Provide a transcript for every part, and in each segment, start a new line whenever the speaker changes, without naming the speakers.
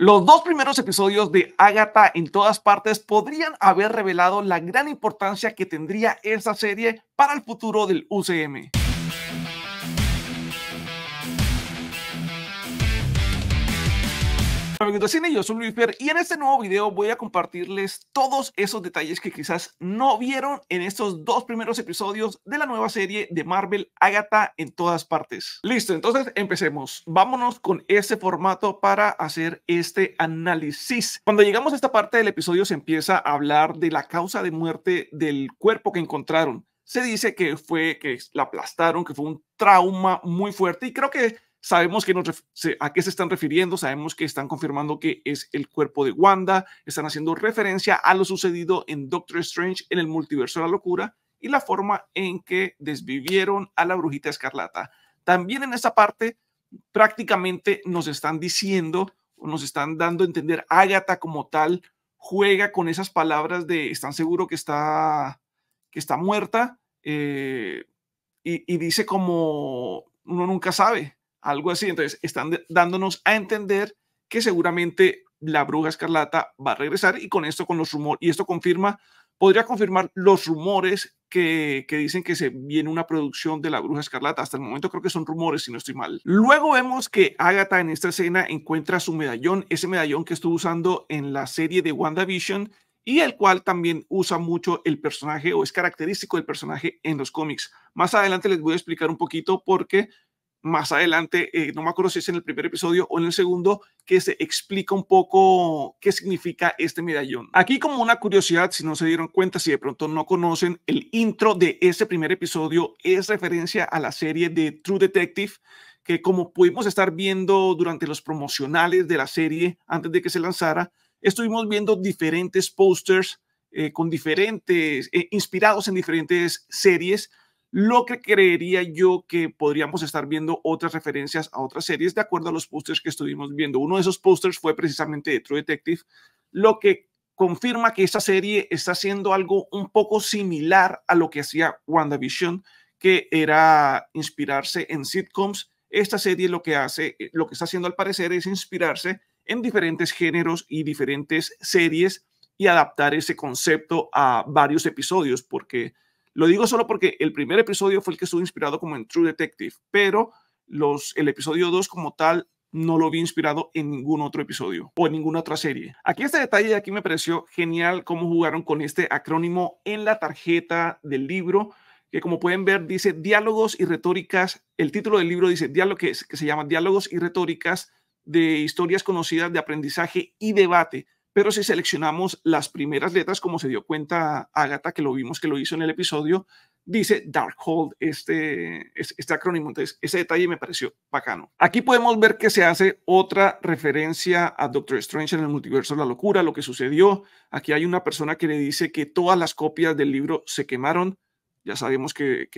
Los dos primeros episodios de Agatha en todas partes podrían haber revelado la gran importancia que tendría esa serie para el futuro del UCM. Amigos de cine, yo soy Luis y en este nuevo video voy a compartirles todos esos detalles que quizás no vieron en estos dos primeros episodios de la nueva serie de Marvel Agatha en todas partes. Listo, entonces empecemos. Vámonos con este formato para hacer este análisis. Cuando llegamos a esta parte del episodio se empieza a hablar de la causa de muerte del cuerpo que encontraron. Se dice que fue que la aplastaron, que fue un trauma muy fuerte y creo que Sabemos que a qué se están refiriendo, sabemos que están confirmando que es el cuerpo de Wanda, están haciendo referencia a lo sucedido en Doctor Strange en el multiverso de la locura y la forma en que desvivieron a la brujita escarlata. También en esta parte prácticamente nos están diciendo, nos están dando a entender, Agatha como tal juega con esas palabras de están seguro que está, que está muerta eh, y, y dice como uno nunca sabe, algo así. Entonces, están dándonos a entender que seguramente la bruja escarlata va a regresar y con esto, con los rumores, y esto confirma, podría confirmar los rumores que, dicen que se viene una producción de la bruja escarlata. Hasta el momento creo que son rumores, si no estoy mal. Luego vemos que Agatha en esta escena encuentra su medallón, ese medallón que estuvo usando en la serie de WandaVision y el cual también usa mucho el personaje o es característico del personaje en los cómics. Más adelante les voy a explicar un poquito porque más adelante, eh, no me acuerdo si es en el primer episodio o en el segundo, que se explica un poco qué significa este medallón. Aquí como una curiosidad, si no se dieron cuenta, si de pronto no conocen, el intro de ese primer episodio es referencia a la serie de True Detective, que como pudimos estar viendo durante los promocionales de la serie antes de que se lanzara, estuvimos viendo diferentes posters eh, con diferentes, eh, inspirados en diferentes series lo que creería yo que podríamos estar viendo otras referencias a otras series de acuerdo a los pósters que estuvimos viendo. Uno de esos pósters fue precisamente de True Detective, lo que confirma que esta serie está haciendo algo un poco similar a lo que hacía WandaVision, que era inspirarse en sitcoms. Esta serie lo que hace, eh, lo que está haciendo al parecer es inspirarse en diferentes géneros y diferentes series y adaptar ese concepto a varios episodios, porque lo digo solo porque el primer episodio fue el que estuvo inspirado como en True Detective, pero el episodio 2 como tal no lo vi inspirado en ningún otro episodio o en ninguna otra serie. Aquí este detalle de aquí me pareció genial cómo jugaron con este acrónimo en la tarjeta del libro que como pueden ver dice diálogos y retóricas. El título del libro dice diálogos que, que se llama diálogos y retóricas de historias conocidas de aprendizaje y debate pero si seleccionamos las primeras letras, como se dio cuenta Agatha, que lo vimos que lo hizo en el episodio, dice Darkhold, este, este acrónimo. Entonces, ese detalle me pareció bacano. Aquí podemos ver que se hace otra referencia a Doctor Strange en el multiverso de la locura, lo que sucedió. Aquí hay una persona que le dice que todas las copias del libro se quemaron. Ya sabemos que,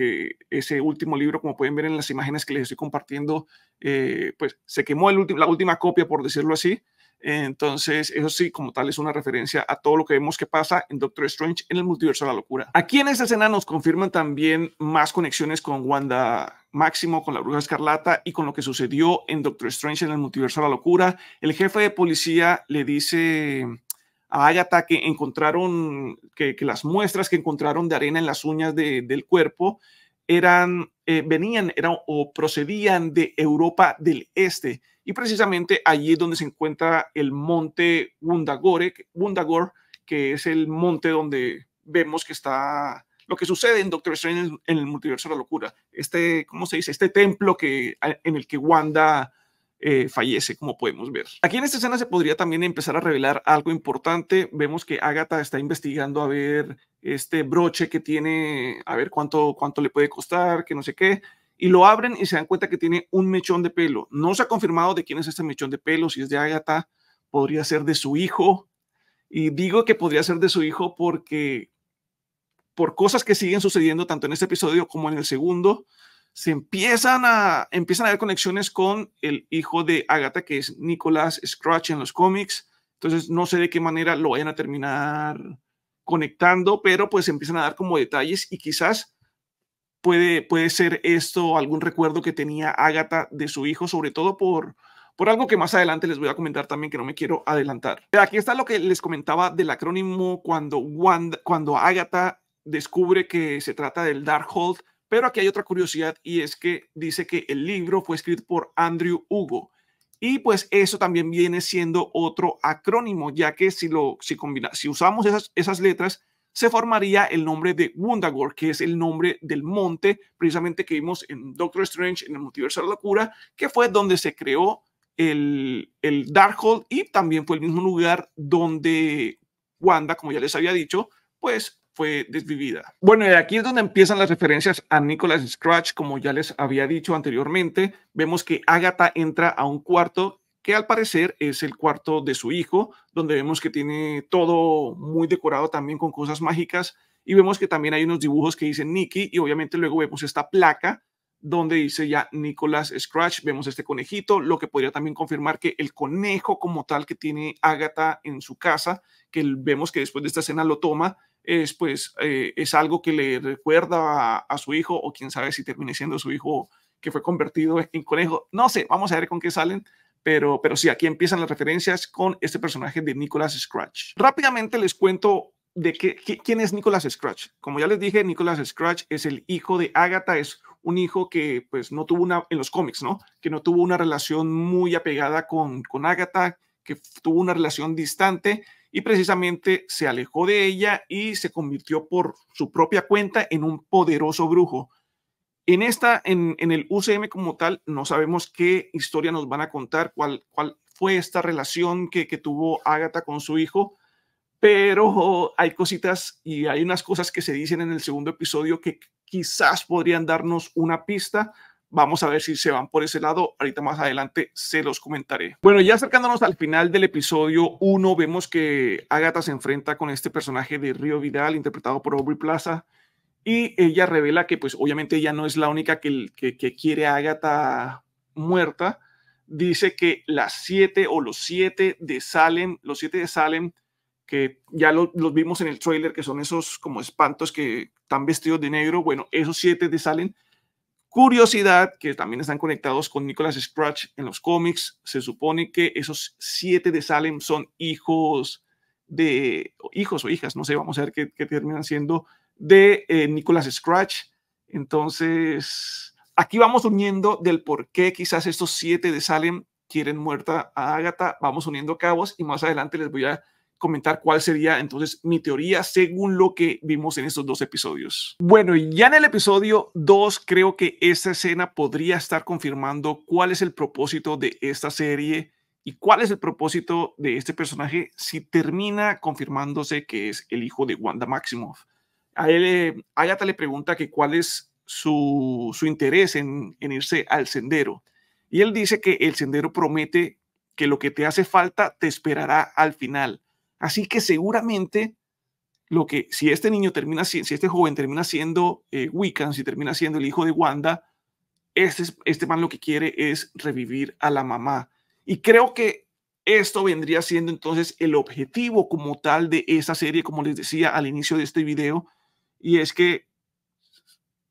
ese último libro, como pueden ver en las imágenes que les estoy compartiendo, eh, pues se quemó el la última copia, por decirlo así. Entonces, eso sí, como tal, es una referencia a todo lo que vemos que pasa en Doctor Strange en el multiverso de la locura. Aquí en esta escena nos confirman también más conexiones con Wanda Máximo, con la Bruja Escarlata y con lo que sucedió en Doctor Strange en el multiverso de la locura. El jefe de policía le dice a Agatha que encontraron, que, las muestras que encontraron de arena en las uñas del cuerpo eran, eh, venían, o procedían de Europa del Este y precisamente allí es donde se encuentra el monte Wundagore, que es el monte donde vemos que está lo que sucede en Doctor Strange en el multiverso de la locura. Este, ¿cómo se dice? Este templo que, en el que Wanda eh, fallece, como podemos ver. Aquí en esta escena se podría también empezar a revelar algo importante. Vemos que Agatha está investigando a ver este broche que tiene, a ver cuánto, cuánto le puede costar, que no sé qué y lo abren y se dan cuenta que tiene un mechón de pelo. No se ha confirmado de quién es este mechón de pelo, si es de Agatha, podría ser de su hijo. Y digo que podría ser de su hijo porque por cosas que siguen sucediendo tanto en este episodio como en el segundo, se empiezan a empiezan a haber conexiones con el hijo de Agatha que es Nicolás Scratch en los cómics. Entonces no sé de qué manera lo vayan a terminar conectando, pero pues empiezan a dar como detalles y quizás puede, ser esto, algún recuerdo que tenía Agatha de su hijo, sobre todo por, por algo que más adelante les voy a comentar también que no me quiero adelantar. Aquí está lo que les comentaba del acrónimo cuando, cuando Agatha descubre que se trata del Darkhold, pero aquí hay otra curiosidad y es que dice que el libro fue escrito por Andrew Hugo. Y pues eso también viene siendo otro acrónimo, ya que si, lo, si, combina, si usamos esas, esas letras, se formaría el nombre de Wundagore, que es el nombre del monte precisamente que vimos en Doctor Strange en el Multiverso de la Locura, que fue donde se creó el, el Darkhold y también fue el mismo lugar donde Wanda, como ya les había dicho, pues fue desvivida. Bueno, y aquí es donde empiezan las referencias a Nicholas Scratch, como ya les había dicho anteriormente. Vemos que Agatha entra a un cuarto que al parecer es el cuarto de su hijo, donde vemos que tiene todo muy decorado también con cosas mágicas y vemos que también hay unos dibujos que dicen Nicky y obviamente luego vemos esta placa donde dice ya Nicholas Scratch, vemos este conejito, lo que podría también confirmar que el conejo como tal que tiene Agatha en su casa, que vemos que después de esta escena lo toma, es pues eh, es algo que le recuerda a, a su hijo o quién sabe si termine siendo su hijo que fue convertido en conejo. No sé, vamos a ver con qué salen. Pero, pero sí, aquí empiezan las referencias con este personaje de Nicholas Scratch. Rápidamente les cuento de qué, quién es Nicholas Scratch. Como ya les dije, Nicholas Scratch es el hijo de Agatha, es un hijo que pues no tuvo una, en los cómics, ¿no? Que no tuvo una relación muy apegada con, con Agatha, que tuvo una relación distante y precisamente se alejó de ella y se convirtió por su propia cuenta en un poderoso brujo en esta, en, el UCM como tal, no sabemos qué historia nos van a contar, cuál, cuál fue esta relación que, tuvo Ágata con su hijo, pero hay cositas y hay unas cosas que se dicen en el segundo episodio que quizás podrían darnos una pista. Vamos a ver si se van por ese lado. Ahorita más adelante se los comentaré. Bueno, ya acercándonos al final del episodio 1, vemos que Agatha se enfrenta con este personaje de Río Vidal, interpretado por Aubrey Plaza, y ella revela que, pues, obviamente ella no es la única que, que, quiere a Agatha muerta. Dice que las siete o los siete de Salem, los siete de Salem, que ya los vimos en el trailer, que son esos como espantos que están vestidos de negro, bueno, esos siete de Salem. Curiosidad, que también están conectados con Nicholas Scratch en los cómics, se supone que esos siete de Salem son hijos de hijos o hijas, no sé, vamos a ver qué, qué terminan siendo de eh, Nicolas Scratch. Entonces, aquí vamos uniendo del por qué quizás estos siete de Salem quieren muerta a Agatha. Vamos uniendo cabos y más adelante les voy a comentar cuál sería entonces mi teoría según lo que vimos en estos dos episodios. Bueno, y ya en el episodio 2 creo que esta escena podría estar confirmando cuál es el propósito de esta serie y cuál es el propósito de este personaje si termina confirmándose que es el hijo de Wanda Maximoff. A él, Agatha le pregunta que cuál es su, interés en, irse al sendero. Y él dice que el sendero promete que lo que te hace falta te esperará al final. Así que seguramente lo que si este niño termina si este joven termina siendo eh, Wiccan, si termina siendo el hijo de Wanda, este, este man lo que quiere es revivir a la mamá. Y creo que esto vendría siendo entonces el objetivo como tal de esa serie, como les decía al inicio de este video, y es que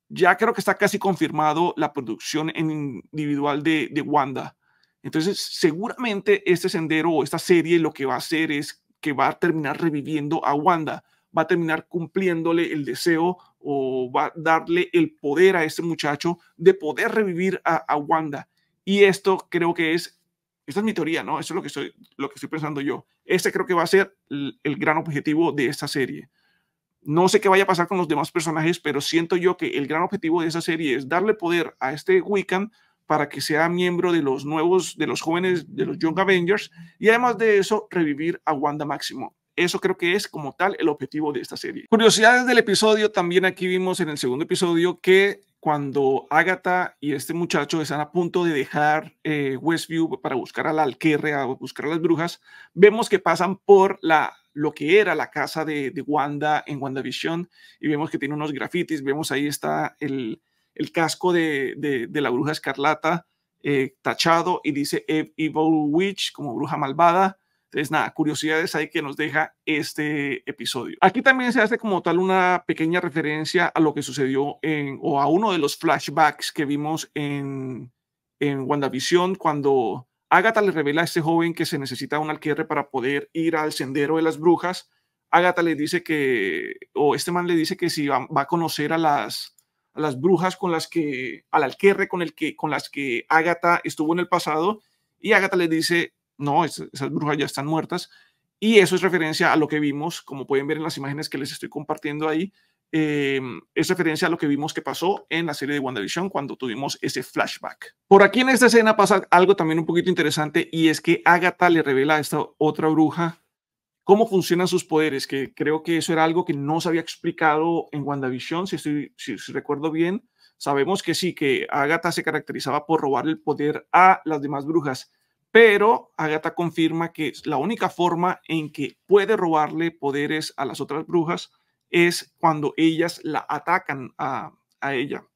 ya creo que está casi confirmado la producción en individual de, Wanda. Entonces, seguramente este sendero o esta serie lo que va a hacer es que va a terminar reviviendo a Wanda, va a terminar cumpliéndole el deseo o va a darle el poder a este muchacho de poder revivir a, Wanda. Y esto creo que es, esta es mi teoría, ¿no? Eso es lo que estoy, lo que estoy pensando yo. Este creo que va a ser el gran objetivo de esta serie. No sé qué vaya a pasar con los demás personajes, pero siento yo que el gran objetivo de esa serie es darle poder a este Wiccan para que sea miembro de los nuevos, de los jóvenes, de los Young Avengers, y además de eso, revivir a Wanda máximo Eso creo que es como tal el objetivo de esta serie. Curiosidades del episodio, también aquí vimos en el segundo episodio que cuando Agatha y este muchacho están a punto de dejar eh, Westview para buscar a la alquerrea o buscar a las brujas, vemos que pasan por la lo que era la casa de, de Wanda en WandaVision y vemos que tiene unos grafitis, vemos ahí está el, el casco de, de, la bruja escarlata eh, tachado y dice Evil Witch como bruja malvada. Entonces, nada, curiosidades ahí que nos deja este episodio. Aquí también se hace como tal una pequeña referencia a lo que sucedió en, o a uno de los flashbacks que vimos en, en WandaVision cuando Agatha le revela a este joven que se necesita un alquierre para poder ir al sendero de las brujas. Agatha le dice que, o este man le dice que si va, a conocer a las, las brujas con las que, al alquerre con, el que, con las que Agatha estuvo en el pasado, y Agatha le dice, no, esas brujas ya están muertas, y eso es referencia a lo que vimos, como pueden ver en las imágenes que les estoy compartiendo ahí, Em, es referencia a lo que vimos que pasó en la serie de WandaVision cuando tuvimos ese flashback. Por aquí en esta escena pasa algo también un poquito interesante y es que Agatha le revela a esta otra bruja cómo funcionan sus poderes, que creo que eso era algo que no se había explicado en WandaVision, si, estoy, si, recuerdo bien. Sabemos que sí, que Agatha se caracterizaba por robar el poder a las demás brujas, pero Agatha confirma que la única forma en que puede robarle poderes a las otras brujas es cuando ellas la atacan a, ella.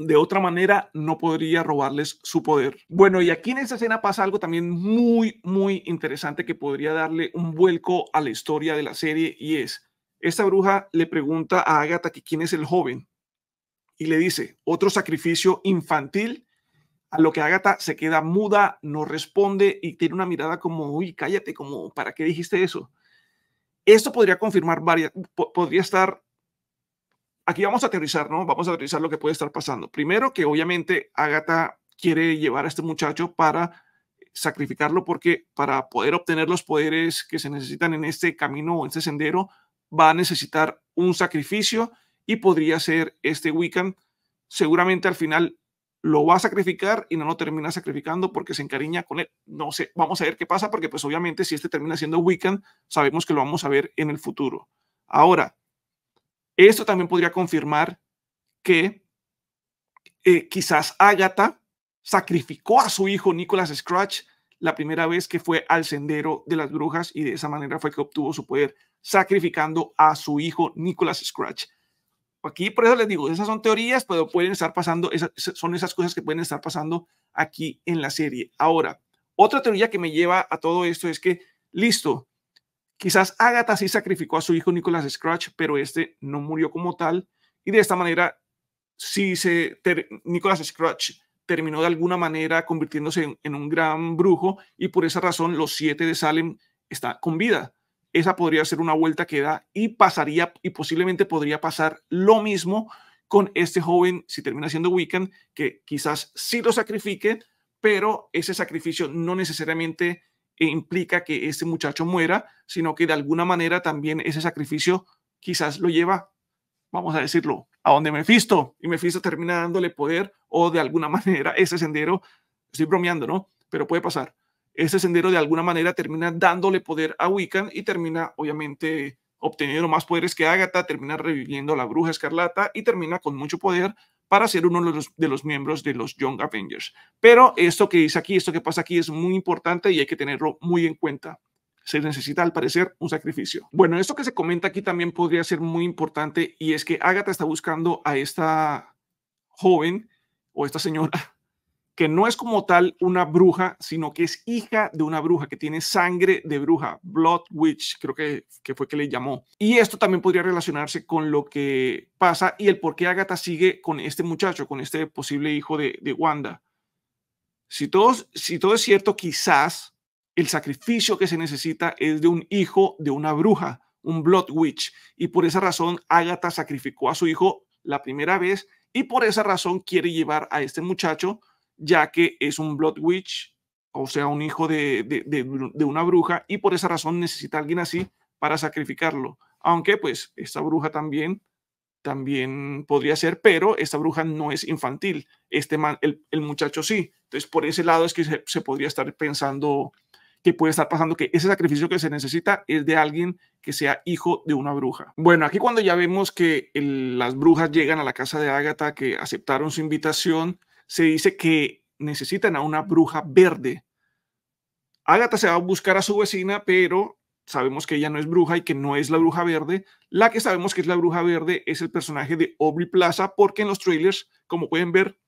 De otra manera, no podría robarles su poder. Bueno, y aquí en esta escena pasa algo también muy, muy interesante que podría darle un vuelco a la historia de la serie y es, esta bruja le pregunta a Agatha que quién es el joven y le dice, otro sacrificio infantil, a lo que Agatha se queda muda, no responde y tiene una mirada como, uy, cállate, como, ¿para qué dijiste eso? Esto podría confirmar varias, podría estar, aquí vamos a aterrizar, ¿no? Vamos a aterrizar lo que puede estar pasando. Primero que obviamente Agatha quiere llevar a este muchacho para sacrificarlo porque para poder obtener los poderes que se necesitan en este camino o en este sendero va a necesitar un sacrificio y podría ser este weekend Seguramente al final lo va a sacrificar y no lo termina sacrificando porque se encariña con él. No sé, vamos a ver qué pasa porque pues obviamente si este termina siendo weekend sabemos que lo vamos a ver en el futuro. Ahora, esto también podría confirmar que eh, quizás Ágata sacrificó a su hijo Nicholas Scratch la primera vez que fue al sendero de las brujas y de esa manera fue que obtuvo su poder, sacrificando a su hijo Nicholas Scratch. Aquí por eso les digo, esas son teorías, pero pueden estar pasando, esas, son esas cosas que pueden estar pasando aquí en la serie. Ahora, otra teoría que me lleva a todo esto es que, listo, quizás Agatha sí sacrificó a su hijo Nicholas Scratch, pero este no murió como tal, y de esta manera, si se Scratch terminó de alguna manera convirtiéndose en, un gran brujo, y por esa razón los siete de Salem está con vida esa podría ser una vuelta que da y pasaría y posiblemente podría pasar lo mismo con este joven si termina siendo weekend que quizás sí lo sacrifique, pero ese sacrificio no necesariamente implica que este muchacho muera, sino que de alguna manera también ese sacrificio quizás lo lleva, vamos a decirlo, a donde Mephisto y Mephisto termina dándole poder o de alguna manera ese sendero, estoy bromeando, ¿no? Pero puede pasar ese sendero de alguna manera termina dándole poder a Wiccan y termina obviamente obteniendo más poderes que Agatha, termina reviviendo a la bruja escarlata y termina con mucho poder para ser uno de los, de los, miembros de los Young Avengers. Pero esto que dice aquí, esto que pasa aquí es muy importante y hay que tenerlo muy en cuenta. Se necesita, al parecer, un sacrificio. Bueno, esto que se comenta aquí también podría ser muy importante y es que Agatha está buscando a esta joven o esta señora que no es como tal una bruja, sino que es hija de una bruja, que tiene sangre de bruja, Blood Witch, creo que, que fue que le llamó. Y esto también podría relacionarse con lo que pasa y el por qué Agatha sigue con este muchacho, con este posible hijo de, de Wanda. Si, si todo es cierto, quizás el sacrificio que se necesita es de un hijo de una bruja, un Blood Witch, y por esa razón Agatha sacrificó a su hijo la primera vez y por esa razón quiere llevar a este muchacho ya que es un Blood Witch, o sea, un hijo de, de, una bruja, y por esa razón necesita alguien así para sacrificarlo. Aunque pues esta bruja también también podría ser, pero esta bruja no es infantil, este el, muchacho sí. Entonces, por ese lado es que se, podría estar pensando que puede estar pasando que ese sacrificio que se necesita es de alguien que sea hijo de una bruja. Bueno, aquí cuando ya vemos que las brujas llegan a la casa de Ágata, que aceptaron su invitación, se dice que necesitan a una bruja verde. Agatha se va a buscar a su vecina, pero sabemos que ella no es bruja y que no es la bruja verde. La que sabemos que es la bruja verde es el personaje de Aubrey Plaza, porque en los trailers, como pueden ver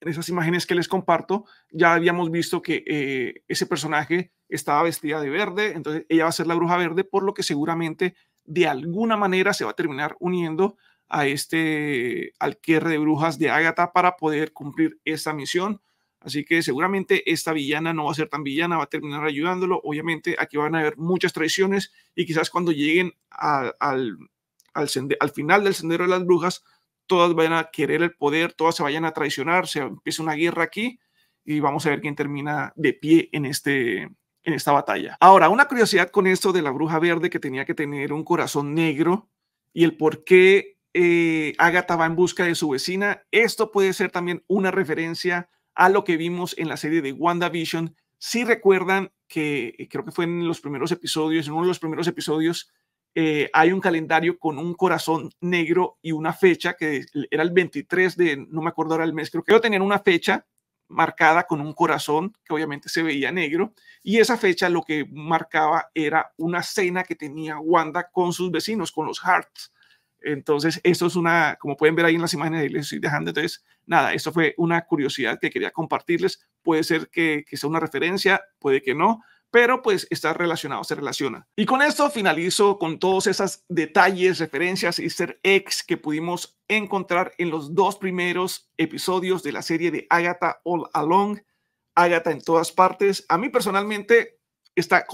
en esas imágenes que les comparto, ya habíamos visto que eh, ese personaje estaba vestida de verde, entonces ella va a ser la bruja verde, por lo que seguramente de alguna manera se va a terminar uniendo a este alquiler de brujas de Ágata para poder cumplir esta misión. Así que seguramente esta villana no va a ser tan villana, va a terminar ayudándolo. Obviamente aquí van a haber muchas traiciones y quizás cuando lleguen al, al, al, final del sendero de las brujas, todas van a querer el poder, todas se vayan a traicionar, se empieza una guerra aquí y vamos a ver quién termina de pie en este, en esta batalla. Ahora, una curiosidad con esto de la bruja verde que tenía que tener un corazón negro y el por qué eh, Agatha va en busca de su vecina. Esto puede ser también una referencia a lo que vimos en la serie de WandaVision. Si recuerdan que eh, creo que fue en los primeros episodios, en uno de los primeros episodios, eh, hay un calendario con un corazón negro y una fecha que era el 23 de, no me acuerdo ahora el mes, creo que tener una fecha marcada con un corazón que obviamente se veía negro y esa fecha lo que marcaba era una cena que tenía Wanda con sus vecinos, con los Hearts. Entonces, esto es una, como pueden ver ahí en las imágenes, ahí les estoy dejando. Entonces, nada, esto fue una curiosidad que quería compartirles. Puede ser que, que sea una referencia, puede que no, pero pues está relacionado, se relaciona. Y con esto finalizo con todos esos detalles, referencias, easter eggs que pudimos encontrar en los dos primeros episodios de la serie de Agatha All Along, Agatha en todas partes. A mí personalmente está,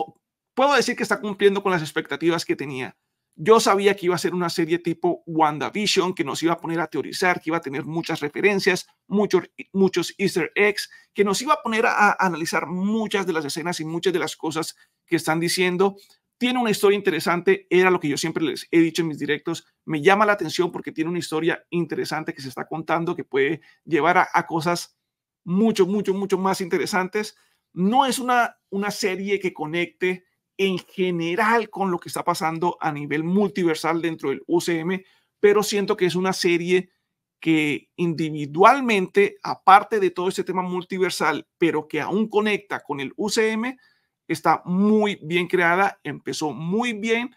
puedo decir que está cumpliendo con las expectativas que tenía. Yo sabía que iba a ser una serie tipo WandaVision, que nos iba a poner a teorizar, que iba a tener muchas referencias, muchos, muchos easter eggs, que nos iba a poner a, analizar muchas de las escenas y muchas de las cosas que están diciendo. Tiene una historia interesante, era lo que yo siempre les he dicho en mis directos, me llama la atención porque tiene una historia interesante que se está contando, que puede llevar a, cosas mucho, mucho, mucho más interesantes. No es una, una serie que conecte en general con lo que está pasando a nivel multiversal dentro del UCM, pero siento que es una serie que individualmente, aparte de todo este tema multiversal, pero que aún conecta con el UCM, está muy bien creada, empezó muy bien,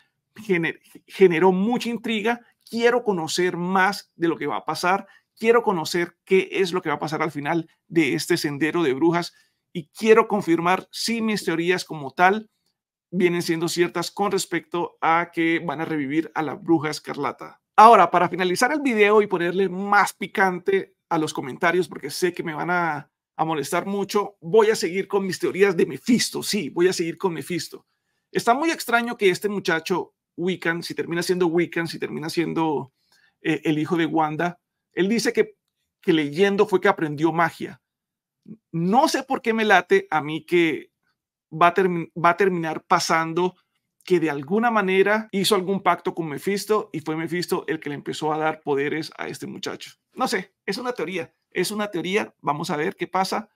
generó mucha intriga, quiero conocer más de lo que va a pasar, quiero conocer qué es lo que va a pasar al final de este sendero de brujas y quiero confirmar si mis teorías como tal vienen siendo ciertas con respecto a que van a revivir a la bruja escarlata. Ahora, para finalizar el video y ponerle más picante a los comentarios, porque sé que me van a, a molestar mucho, voy a seguir con mis teorías de Mephisto. Sí, voy a seguir con Mephisto. Está muy extraño que este muchacho, Wiccan, si termina siendo Wiccan, si termina siendo eh, el hijo de Wanda, él dice que, que leyendo fue que aprendió magia. No sé por qué me late a mí que va a, terminar pasando que de alguna manera hizo algún pacto con Mephisto y fue Mephisto el que le empezó a dar poderes a este muchacho. No sé, es una teoría, es una teoría, vamos a ver qué pasa.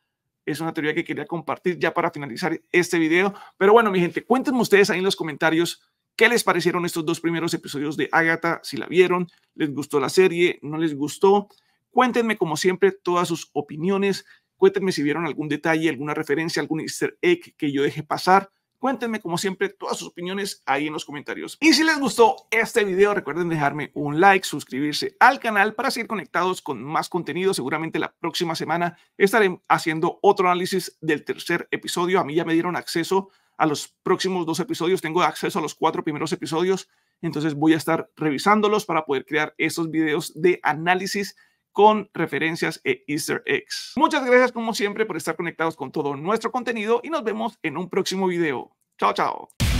Es una teoría que quería compartir ya para finalizar este video. Pero bueno, mi gente, cuéntenme ustedes ahí en los comentarios qué les parecieron estos dos primeros episodios de Ágata si la vieron, les gustó la serie, no les gustó. Cuéntenme como siempre todas sus opiniones, Cuéntenme si vieron algún detalle, alguna referencia, algún easter egg que yo deje pasar. Cuéntenme, como siempre, todas sus opiniones ahí en los comentarios. Y si les gustó este video, recuerden dejarme un like, suscribirse al canal para seguir conectados con más contenido. Seguramente la próxima semana estaré haciendo otro análisis del tercer episodio. A mí ya me dieron acceso a los próximos dos episodios. Tengo acceso a los cuatro primeros episodios. Entonces voy a estar revisándolos para poder crear estos videos de análisis con referencias e easter eggs. Muchas gracias como siempre por estar conectados con todo nuestro contenido y nos vemos en un próximo video. Chao, chao.